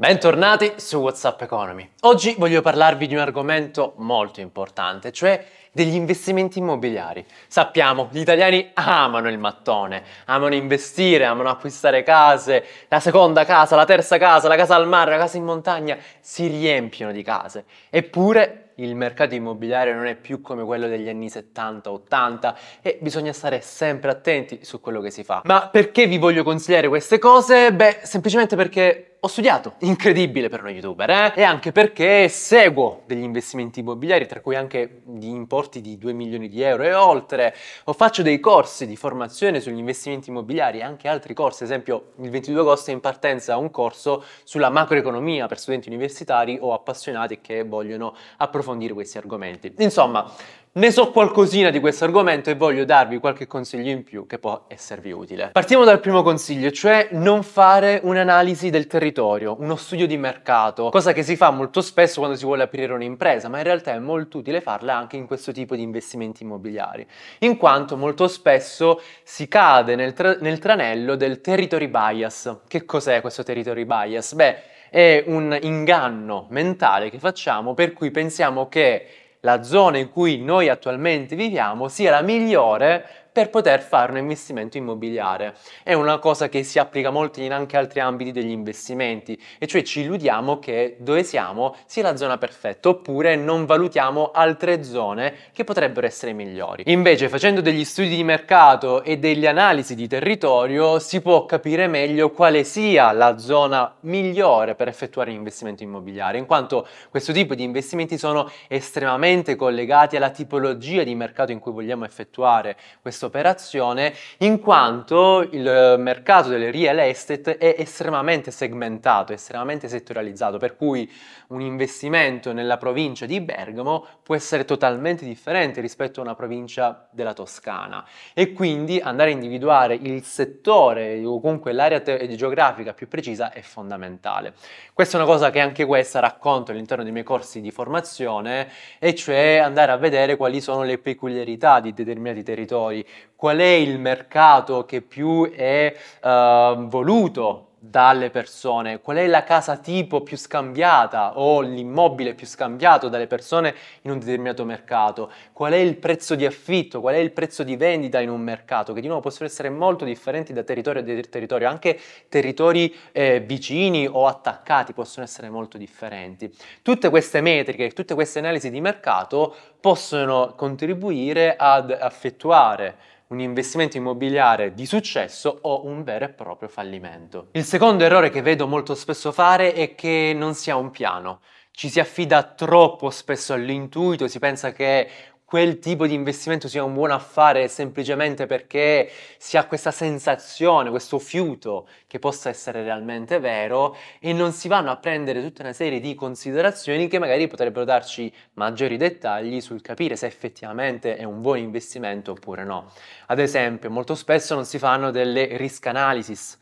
Bentornati su WhatsApp Economy. Oggi voglio parlarvi di un argomento molto importante, cioè degli investimenti immobiliari. Sappiamo, gli italiani amano il mattone, amano investire, amano acquistare case, la seconda casa, la terza casa, la casa al mare, la casa in montagna, si riempiono di case. Eppure il mercato immobiliare non è più come quello degli anni 70-80 e bisogna stare sempre attenti su quello che si fa. Ma perché vi voglio consigliare queste cose? Beh, semplicemente perché ho studiato, incredibile per uno youtuber, eh? E anche perché seguo degli investimenti immobiliari, tra cui anche di importanti importi di 2 milioni di euro e oltre, o faccio dei corsi di formazione sugli investimenti immobiliari e anche altri corsi, ad esempio il 22 agosto è in partenza un corso sulla macroeconomia per studenti universitari o appassionati che vogliono approfondire questi argomenti. Insomma, ne so qualcosina di questo argomento e voglio darvi qualche consiglio in più che può esservi utile. Partiamo dal primo consiglio, cioè non fare un'analisi del territorio, uno studio di mercato, cosa che si fa molto spesso quando si vuole aprire un'impresa, ma in realtà è molto utile farla anche in questo questo tipo di investimenti immobiliari, in quanto molto spesso si cade nel, tra- nel tranello del territory bias. Che cos'è questo territory bias? Beh, è un inganno mentale che facciamo per cui pensiamo che la zona in cui noi attualmente viviamo sia la migliore per poter fare un investimento immobiliare. È una cosa che si applica molto in anche altri ambiti degli investimenti, e cioè ci illudiamo che dove siamo sia la zona perfetta, oppure non valutiamo altre zone che potrebbero essere migliori. Invece facendo degli studi di mercato e delle analisi di territorio si può capire meglio quale sia la zona migliore per effettuare un investimento immobiliare, in quanto questo tipo di investimenti sono estremamente collegati alla tipologia di mercato in cui vogliamo effettuare questo questa operazione in quanto il eh, mercato del real estate è estremamente segmentato, estremamente settorializzato, per cui un investimento nella provincia di Bergamo può essere totalmente differente rispetto a una provincia della Toscana e quindi andare a individuare il settore o comunque l'area eh, geografica più precisa è fondamentale. Questa è una cosa che anche questa racconto all'interno dei miei corsi di formazione e cioè andare a vedere quali sono le peculiarità di determinati territori qual è il mercato che più è eh, voluto dalle persone, qual è la casa tipo più scambiata o l'immobile più scambiato dalle persone in un determinato mercato, qual è il prezzo di affitto, qual è il prezzo di vendita in un mercato, che di nuovo possono essere molto differenti da territorio a territorio, anche territori eh, vicini o attaccati possono essere molto differenti. Tutte queste metriche, tutte queste analisi di mercato possono contribuire ad effettuare un investimento immobiliare di successo o un vero e proprio fallimento. Il secondo errore che vedo molto spesso fare è che non si ha un piano. Ci si affida troppo spesso all'intuito, si pensa che quel tipo di investimento sia un buon affare semplicemente perché si ha questa sensazione, questo fiuto che possa essere realmente vero e non si vanno a prendere tutta una serie di considerazioni che magari potrebbero darci maggiori dettagli sul capire se effettivamente è un buon investimento oppure no. Ad esempio, molto spesso non si fanno delle risk analysis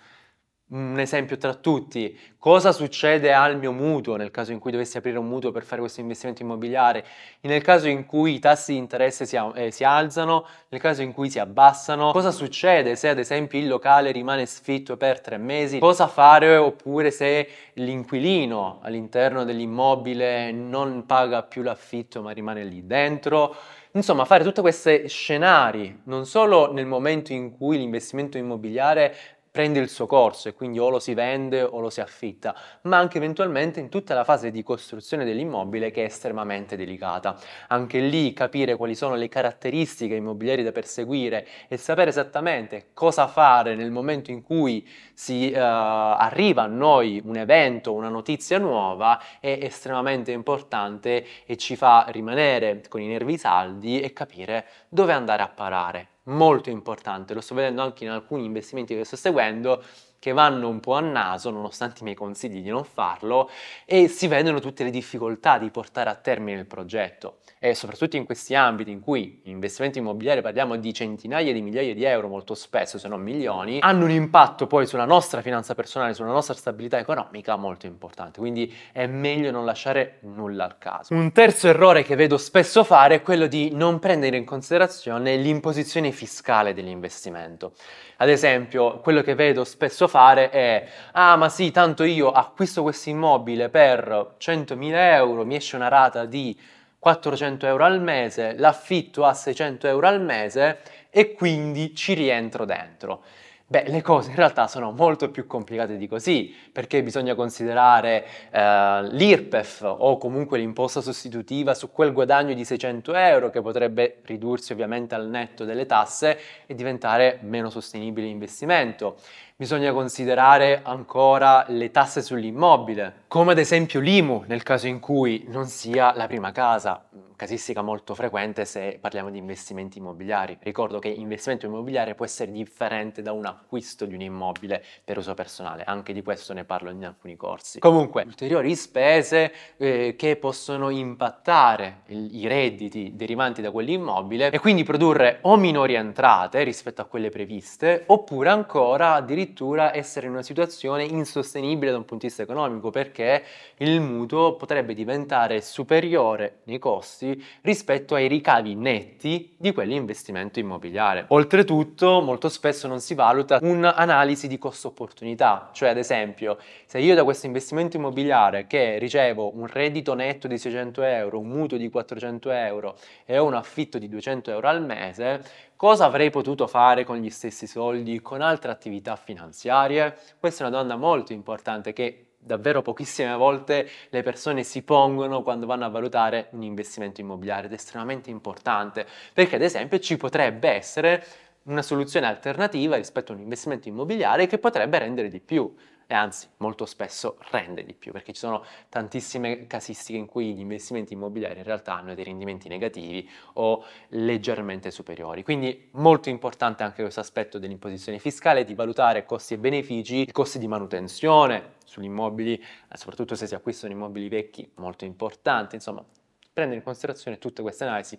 un esempio tra tutti, cosa succede al mio mutuo nel caso in cui dovessi aprire un mutuo per fare questo investimento immobiliare, nel caso in cui i tassi di interesse si, eh, si, alzano, nel caso in cui si abbassano, cosa succede se ad esempio il locale rimane sfitto per tre mesi, cosa fare oppure se l'inquilino all'interno dell'immobile non paga più l'affitto ma rimane lì dentro. Insomma, fare tutti questi scenari, non solo nel momento in cui l'investimento immobiliare prende il suo corso e quindi o lo si vende o lo si affitta, ma anche eventualmente in tutta la fase di costruzione dell'immobile che è estremamente delicata. Anche lì capire quali sono le caratteristiche immobiliari da perseguire e sapere esattamente cosa fare nel momento in cui si uh, arriva a noi un evento, una notizia nuova è estremamente importante e ci fa rimanere con i nervi saldi e capire dove andare a parare molto importante, lo sto vedendo anche in alcuni investimenti che sto seguendo, che vanno un po' a naso, nonostante i miei consigli di non farlo, e si vedono tutte le difficoltà di portare a termine il progetto. E soprattutto in questi ambiti in cui investimento immobiliare parliamo di centinaia di migliaia di euro molto spesso, se non milioni, hanno un impatto poi sulla nostra finanza personale, sulla nostra stabilità economica molto importante. Quindi è meglio non lasciare nulla al caso. Un terzo errore che vedo spesso fare è quello di non prendere in considerazione l'imposizione fiscale dell'investimento. Ad esempio, quello che vedo spesso fare è ah ma sì, tanto io acquisto questo immobile per 100.000 euro, mi esce una rata di 400 euro al mese, l'affitto a 600 euro al mese e quindi ci rientro dentro. Beh, le cose in realtà sono molto più complicate di così, perché bisogna considerare eh, l'IRPEF o comunque l'imposta sostitutiva su quel guadagno di 600 euro che potrebbe ridursi ovviamente al netto delle tasse e diventare meno sostenibile l'investimento. Bisogna considerare ancora le tasse sull'immobile, come ad esempio l'IMU nel caso in cui non sia la prima casa casistica molto frequente se parliamo di investimenti immobiliari. Ricordo che investimento immobiliare può essere differente da un acquisto di un immobile per uso personale, anche di questo ne parlo in alcuni corsi. Comunque, ulteriori spese eh, che possono impattare il, i redditi derivanti da quell'immobile e quindi produrre o minori entrate rispetto a quelle previste, oppure ancora addirittura essere in una situazione insostenibile da un punto di vista economico perché il mutuo potrebbe diventare superiore nei costi tassi rispetto ai ricavi netti di quell'investimento immobiliare. Oltretutto, molto spesso non si valuta un'analisi di costo-opportunità, cioè ad esempio, se io da questo investimento immobiliare che ricevo un reddito netto di 600 euro, un mutuo di 400 euro e ho un affitto di 200 euro al mese, cosa avrei potuto fare con gli stessi soldi, con altre attività finanziarie? Questa è una domanda molto importante che davvero pochissime volte le persone si pongono quando vanno a valutare un investimento immobiliare ed è estremamente importante perché ad esempio ci potrebbe essere una soluzione alternativa rispetto a un investimento immobiliare che potrebbe rendere di più e anzi molto spesso rende di più perché ci sono tantissime casistiche in cui gli investimenti immobiliari in realtà hanno dei rendimenti negativi o leggermente superiori. Quindi molto importante anche questo aspetto dell'imposizione fiscale di valutare costi e benefici, i costi di manutenzione, sugli immobili, eh, soprattutto se si acquistano immobili vecchi, molto importante, insomma prendere in considerazione tutte queste analisi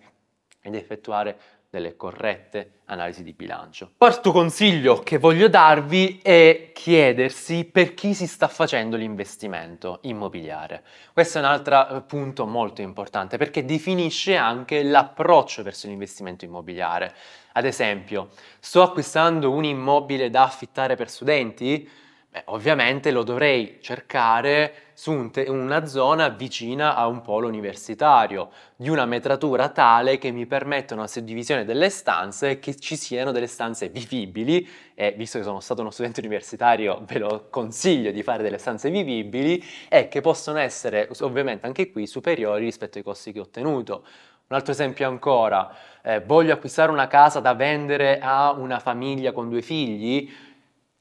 ed effettuare delle corrette analisi di bilancio. Quarto consiglio che voglio darvi è chiedersi per chi si sta facendo l'investimento immobiliare. Questo è un altro eh, punto molto importante perché definisce anche l'approccio verso l'investimento immobiliare. Ad esempio, sto acquistando un immobile da affittare per studenti? Beh, ovviamente lo dovrei cercare su te- una zona vicina a un polo universitario, di una metratura tale che mi permetta una suddivisione delle stanze, che ci siano delle stanze vivibili, e visto che sono stato uno studente universitario ve lo consiglio di fare delle stanze vivibili, e che possono essere ovviamente anche qui superiori rispetto ai costi che ho ottenuto. Un altro esempio ancora, eh, voglio acquistare una casa da vendere a una famiglia con due figli?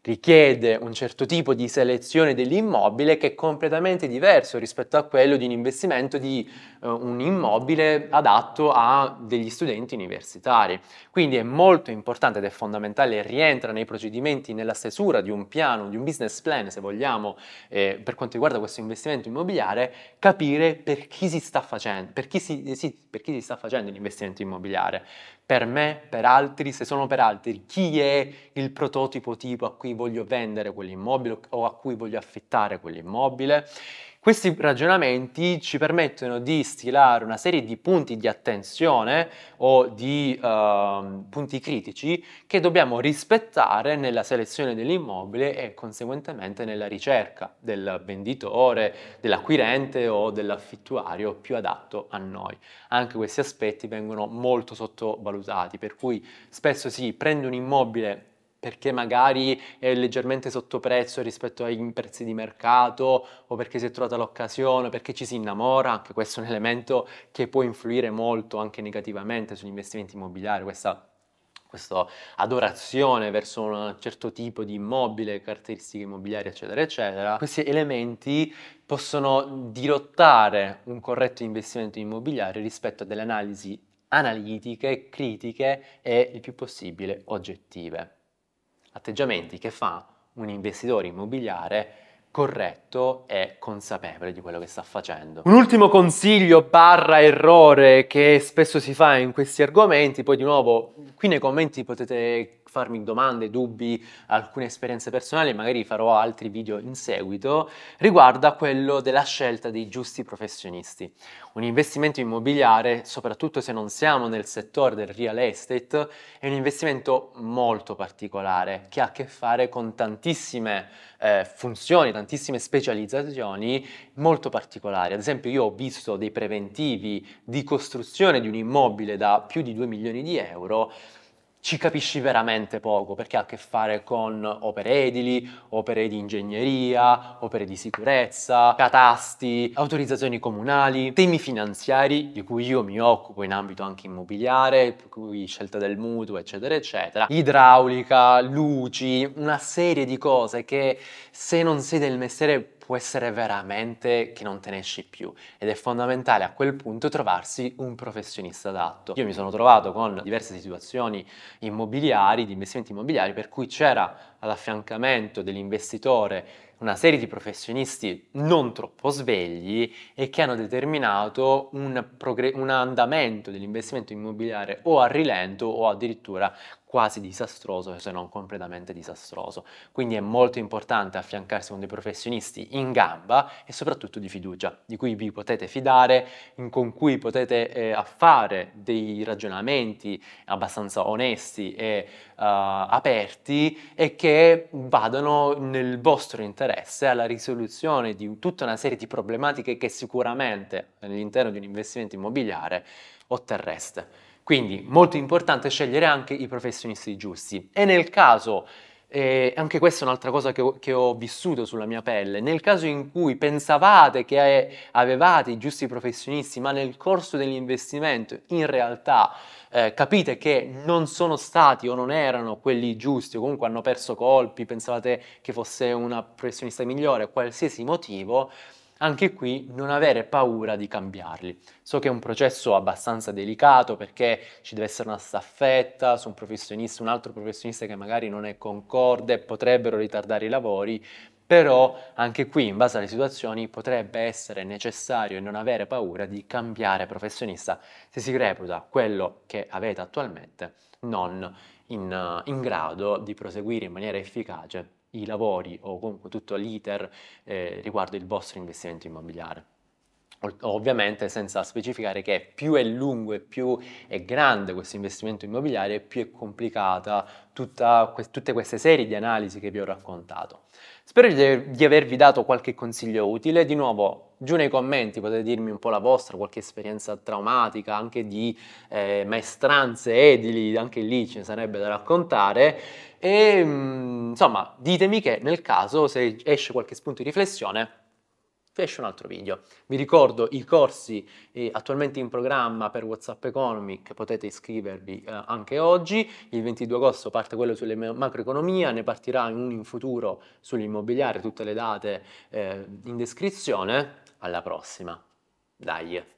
richiede un certo tipo di selezione dell'immobile che è completamente diverso rispetto a quello di un investimento di eh, un immobile adatto a degli studenti universitari. Quindi è molto importante ed è fondamentale, rientra nei procedimenti, nella stesura di un piano, di un business plan se vogliamo, eh, per quanto riguarda questo investimento immobiliare, capire per chi si sta facendo, per chi si, eh, sì, per chi si sta facendo l'investimento immobiliare per me, per altri, se sono per altri, chi è il prototipo tipo a cui voglio vendere quell'immobile o a cui voglio affittare quell'immobile questi ragionamenti ci permettono di stilare una serie di punti di attenzione o di eh, punti critici che dobbiamo rispettare nella selezione dell'immobile e conseguentemente nella ricerca del venditore, dell'acquirente o dell'affittuario più adatto a noi. Anche questi aspetti vengono molto sottovalutati, per cui spesso si prende un immobile perché magari è leggermente sotto prezzo rispetto ai prezzi di mercato o perché si è trovata l'occasione, perché ci si innamora, anche questo è un elemento che può influire molto anche negativamente sugli investimenti immobiliari, questa, questa adorazione verso un certo tipo di immobile, caratteristiche immobiliari, eccetera, eccetera. Questi elementi possono dirottare un corretto investimento immobiliare rispetto a delle analisi analitiche, critiche e il più possibile oggettive atteggiamenti che fa un investitore immobiliare corretto e consapevole di quello che sta facendo. Un ultimo consiglio barra errore che spesso si fa in questi argomenti, poi di nuovo qui nei commenti potete farmi domande, dubbi, alcune esperienze personali, magari farò altri video in seguito, riguarda quello della scelta dei giusti professionisti. Un investimento immobiliare, soprattutto se non siamo nel settore del real estate, è un investimento molto particolare che ha a che fare con tantissime eh, funzioni, tantissime specializzazioni molto particolari. Ad esempio io ho visto dei preventivi di costruzione di un immobile da più di 2 milioni di euro ci capisci veramente poco perché ha a che fare con opere edili, opere di ingegneria, opere di sicurezza, catasti, autorizzazioni comunali, temi finanziari di cui io mi occupo in ambito anche immobiliare, cui scelta del mutuo, eccetera, eccetera, idraulica, luci, una serie di cose che se non sei del mestiere può essere veramente che non te ne esci più ed è fondamentale a quel punto trovarsi un professionista adatto. Io mi sono trovato con diverse situazioni immobiliari, di investimenti immobiliari per cui c'era all'affiancamento dell'investitore una serie di professionisti non troppo svegli e che hanno determinato un, progr- un andamento dell'investimento immobiliare o a rilento o addirittura quasi disastroso, se non completamente disastroso. Quindi è molto importante affiancarsi con dei professionisti in gamba e soprattutto di fiducia, di cui vi potete fidare, con cui potete eh, fare dei ragionamenti abbastanza onesti e uh, aperti e che che vadano nel vostro interesse alla risoluzione di tutta una serie di problematiche che sicuramente all'interno di un investimento immobiliare otterreste. Quindi molto importante scegliere anche i professionisti giusti e nel caso e anche questa è un'altra cosa che ho, che ho, vissuto sulla mia pelle. Nel caso in cui pensavate che avevate i giusti professionisti, ma nel corso dell'investimento in realtà eh, capite che non sono stati o non erano quelli giusti, o comunque hanno perso colpi, pensavate che fosse una professionista migliore, qualsiasi motivo, anche qui non avere paura di cambiarli. So che è un processo abbastanza delicato perché ci deve essere una staffetta su un professionista, un altro professionista che magari non è concorde, potrebbero ritardare i lavori, però anche qui in base alle situazioni potrebbe essere necessario non avere paura di cambiare professionista se si reputa quello che avete attualmente non in, eh, in grado di proseguire in maniera efficace i lavori o comunque tutto l'iter eh, riguardo il vostro investimento immobiliare. Ovviamente senza specificare che più è lungo e più è grande questo investimento immobiliare, più è complicata tutta, que- tutte queste serie di analisi che vi ho raccontato. Spero di, di avervi dato qualche consiglio utile, di nuovo giù nei commenti potete dirmi un po' la vostra, qualche esperienza traumatica, anche di eh, maestranze edili, anche lì ce ne sarebbe da raccontare. E, mh, mm, insomma, ditemi che nel caso, se esce qualche spunto di riflessione, esce un altro video. Vi ricordo i corsi eh, attualmente in programma per WhatsApp Economy che potete iscrivervi eh, anche oggi. Il 22 agosto parte quello sulle macroeconomia, ne partirà uno in futuro sull'immobiliare, tutte le date eh, in descrizione. Alla prossima. Dai.